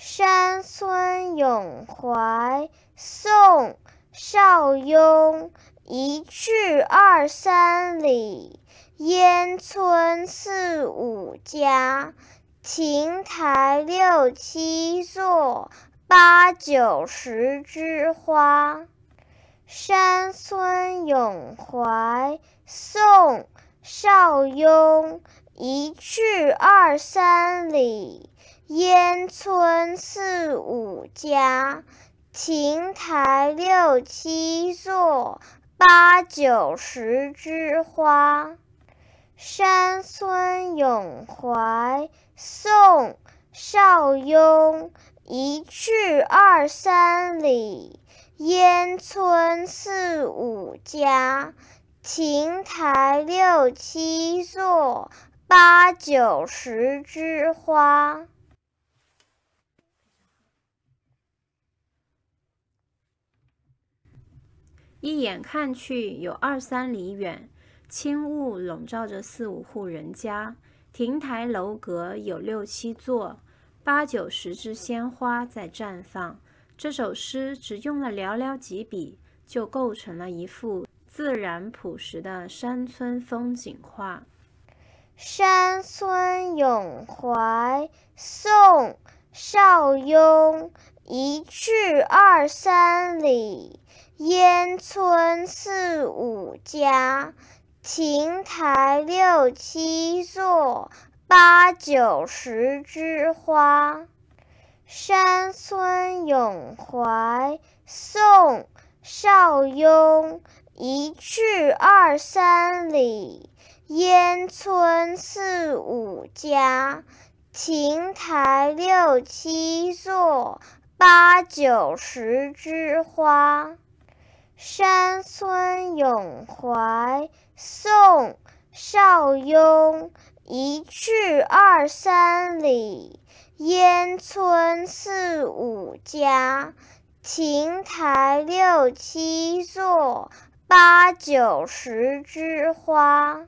《山村咏怀》宋·邵雍，一去二三里，烟村四五家，亭台六七座，八九十枝花。《山村咏怀》宋·邵雍，一去二三里。烟村四五家，亭台六七座，八九十枝花。《山村咏怀》宋·邵雍。一去二三里，烟村四五家，亭台六七座，八九十枝花。一眼看去，有二三里远，轻雾笼罩着四五户人家，亭台楼阁有六七座，八九十枝鲜花在绽放。这首诗只用了寥寥几笔，就构成了一幅自然朴实的山村风景画。《山村咏怀》宋·邵雍，一去二三里。烟村四五家，亭台六七座，八九十枝花。《山村咏怀》宋·邵雍。一去二三里，烟村四五家，亭台六七座，八九十枝花。《山村咏怀》宋·邵雍，一去二三里，烟村四五家，亭台六七座，八九十枝花。